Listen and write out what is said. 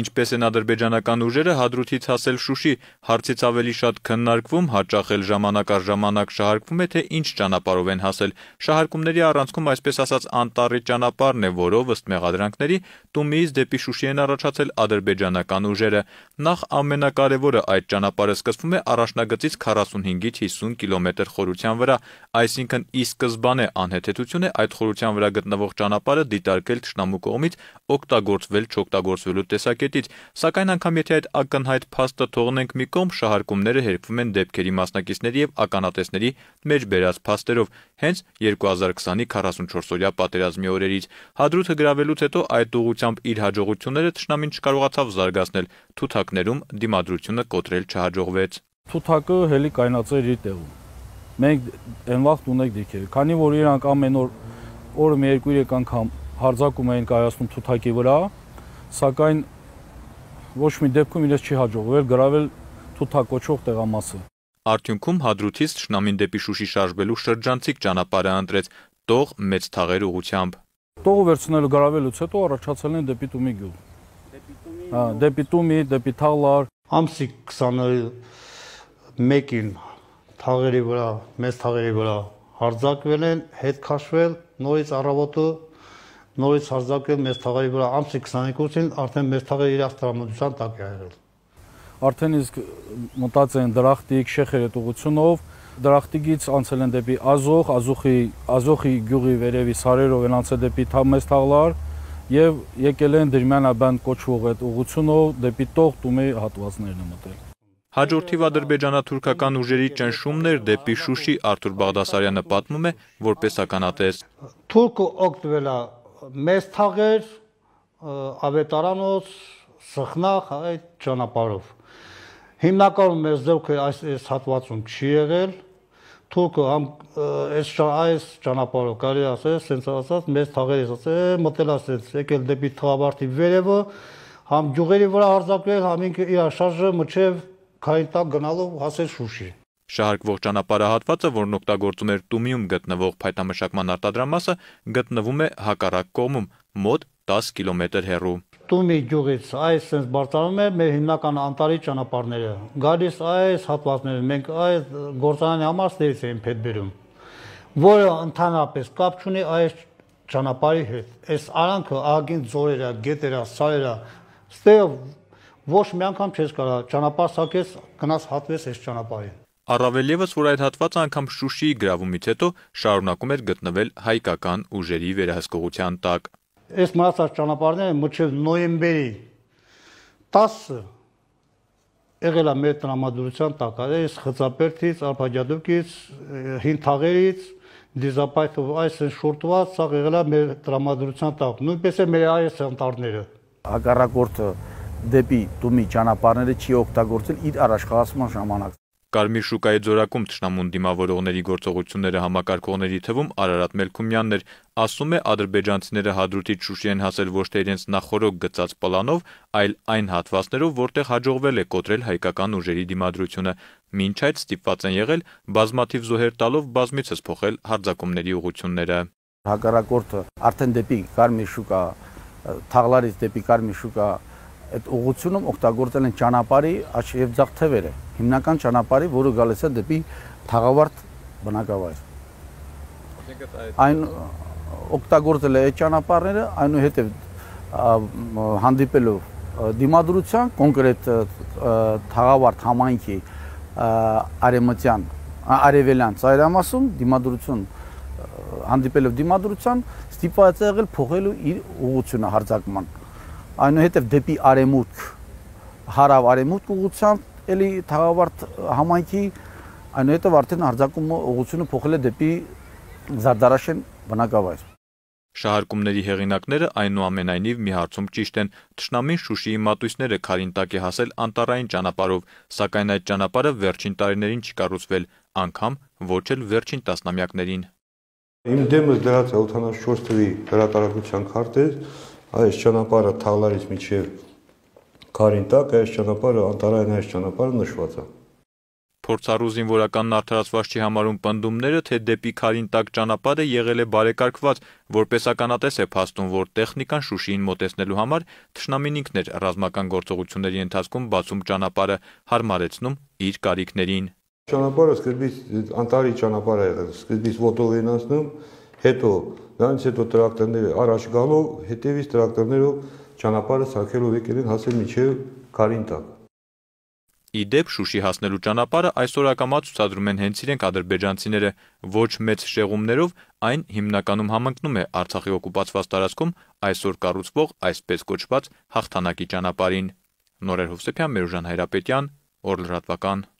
Ինչպես են ադրբեջանական ուժերը հադրութից հասել Շուշի, հարցից ավելի շատ քննարկվում, հաճախ էլ ժամանակ առ ժամանակ շահարկվում է, թե ինչ ճանապարհով են հասել։ Շահարկումների առանցքում այսպես ասած անտառի ճանապարհն է, որով ըստ մեղադրանքների Տումիից դեպի Շուշի են առաջացել ադրբեջանական ուժերը։ Նախ ամենակարևորը այդ ճանապարհը սկսվում է առաջնագծից 45-ից 50 կիլոմետր խորության վրա, այսինքն ի սկզբանե անհեթեթություն է այդ խորության վրա գտնվող ճանապարհը դիտարկել ճշնամու կողմից օգտագործվել չօգտագործվելու տեսակ կետից, սակայն անգամ եթե այդ ակնհայտ փաստը թողնենք մի կողմ, շահարկումները հերկվում են դեպքերի մասնակիցների եւ ականատեսների մեջ բերած փաստերով, հենց 2020-ի 44-օրյա պատերազմի օրերից։ Հադրութը գրավելուց հետո այդ ուղությամբ իր հաջողությունները ճշնամին չկարողացավ զարգացնել, թութակներում դիմադրությունը կոտրել չհաջողվեց։ Թութակը հելի կայնացել իր տեղում մենք այն վաղ ունենք դիքերը, քանի որ իրանք ամեն օր օրը մի երկու-երեք անգամ հարձակում էին կայացնում թութակի վրա, սակայն ոչ մի դեպքում իրենց չի հաջողվել գravel թութակոչող տեղամասը։ Արդյունքում Հադրութից Շնամին դեպի Շուշի շարժվելու շրջանցիկ ճանապարհը ընտրեց տող մեծ թաղեր ուղությամբ։ Տողը վերցնելու գravelուց հետո առաջացել են դեպի Տումի գյուղ։ Դեպի Տումի։ Հա, դեպի Տումի, դեպի Թաղլար։ Ամսի 21-ին թաղերի վրա, մեծ թաղերի վրա հարձակվել են, հետ քաշվել, նորից առավոտը նորից հարձակել մեծ թաղերի վրա ամսի 22-ին արդեն մեծ թաղը իր ախտարամտության տակ է եղել։ Արդեն իսկ մտած են դրախտիկ շեխերետ ուղությունով դրախտիկից անցել են դեպի Ազոխ, Ազոխի Ազոխի գյուղի վերևի սարերով են անցել դեպի Թամես թաղլար եւ եկել են Դրմյանաբանդ կոչվող այդ ուղությունով դեպի Տող Տումի հատվածներն մտել։ Հաջորդիվ ադրբեջանա-թուրքական ուժերի ճնշումներ դեպի Շուշի Արթուր Բաղդասարյանը պատմում է որպես ականատես։ Թուրքը օգտվել է մեծ թաղեր, ավետարանոց, սխնախ այդ ճանապարհով։ Հիմնականում մեզ ձեռքը այս այս հատվածում չի եղել։ Թուրքը համ այս այս ճանապարհով կարելի ասել, ասենց ասած, մեծ թաղեր ասած, մտել ասենց, եկել դեպի թղավարտի վերևը, համ գյուղերի վրա արձակվել, համ ինքը իր շարժը մինչև քայտակ գնալով հասել Շուշի։ Շահարկվող ճանապարհահատվածը, որն օգտագործում էր Տումիում գտնվող փայտամշակման արտադրամասը, գտնվում է հակառակ կողմում, մոտ 10 կիլոմետր հեռու։ Տումի գյուղից այս sense բարտանում է մեր հիմնական անտարի ճանապարհները։ Գալիս այս հատվածները մենք այս գործարանի համար ստերից են փետ բերում, որը ընդհանրապես կապ չունի այս ճանապարհի հետ։ Այս արանքը ահագին ձորեր է, գետեր է, սարեր է։ Ստեղ ոչ մի անգամ չես կարա ճանապարհ սակես գնաս հատվես այս ճանապարհին։ Առավել ևս, որ այդ հատվածը անգամ Շուշիի գրավումից հետո շարունակում էր գտնվել հայկական ուժերի վերահսկողության տակ։ Այս մնացած ճանապարհները մինչև նոյեմբերի 10-ը եղել է մեր տրամադրության տակ, այս Խծապերտից, Արփաջադուկից, Հինթաղերից, Դիզապայթով այս շորտված սա եղել է մեր տրամադրության տակ, նույնպես է մեր այս անտառները։ Հակառակորդը դեպի Դումի ճանապարհները չի օգտագործել իր առաջխաղացման ժամանակ։ Կարմիր շուկայի ձորակում ճշնամուն դիմավորողների գործողությունները համակարգողների թվում Արարատ Մելքումյանն էր, ասում է ադրբեջանցիները հադրուտից Շուշի են հասել ոչ թե իրենց նախորոք գծած պլանով, այլ այն հատվածներով, որտեղ հաջողվել է կոտրել հայկական ուժերի դիմադրությունը։ Մինչ այդ ստիպված են եղել բազմաթիվ զոհեր տալով բազմիցս փոխել հարձակումների ուղությունները։ Հակառակորդը արդեն դեպի Կարմիր շուկա, Թաղլարից դեպի Կարմիր շուկա այդ ուղությունում օգտագործել են ճանապարհի աջ եւ ձախ թևերը, հիմնական ճանապարհի, որը գալիս է դեպի թաղավարտ բնակավայր։ Այն օգտագործել է այդ ճանապարհները, այնուհետև հանդիպելով դիմադրության կոնկրետ թաղավարտ համայնքի արևմտյան արևելյան ծայրամասում դիմադրություն հանդիպելով դիմադրության ստիպված եղել փոխելու իր ուղղությունը հարձակման այնուհետև դեպի արևմուտք հարավ արևմուտք ուղությամբ էլի թաղավարտ համայնքի այնուհետև արդեն արձակումը ուղությունը փոխել է դեպի Զարդարաշեն բնակավայր Շահարկումների հեղինակները այնուամենայնիվ մի հարցում ճիշտ են։ Թշնամին Շուշիի մատույցները քարինտակ է հասել անտարային ճանապարհով, սակայն այդ ճանապարհը վերջին տարիներին չկառուցվել, անգամ ոչ էլ վերջին տասնամյակներին։ Իմ դեմս դրած է 84 թվի հրատարակության քարտեր, այս ճանապարհը Թալարից միջև Քարինտակ, այս ճանապարհը Անտարային այս ճանապարհը նշված է։ Փորձառու զինվորականն արդարացված չի համարում պնդումները, թե դեպի Քարինտակ ճանապարհը եղել է բարեկարգված, որպես ականատես է փաստում, որ տեխնիկան Շուշիին մոտեցնելու համար Թշնամին ինքն էր ռազմական գործողությունների ընթացքում բացում ճանապարհը, հարմարեցնում իր կարիքներին։ Ճանապարհը սկզբից Անտարի ճանապարհը եղել, սկզբից ոտով են անցնում, հետո դրանից հետո տրակտորները առաջ գալով, հետևից տրակտորներով ճանապարհը ցակելով եկել են հասել միջև Կարինտակ։ Իդեպ Շուշի հասնելու ճանապարհը այսօր ակամա ցուցադրում են հենց իրենք ադրբեջանցիները։ Ոչ մեծ շեղումներով այն հիմնականում համընկնում է Արցախի օկուպացված տարածքում այսօր կառուցվող այսպես կոչված հաղթանակի ճանապարհին։ Նորեր Հովսեփյան, Մերուժան Հայրապետյան, Օրլրատվական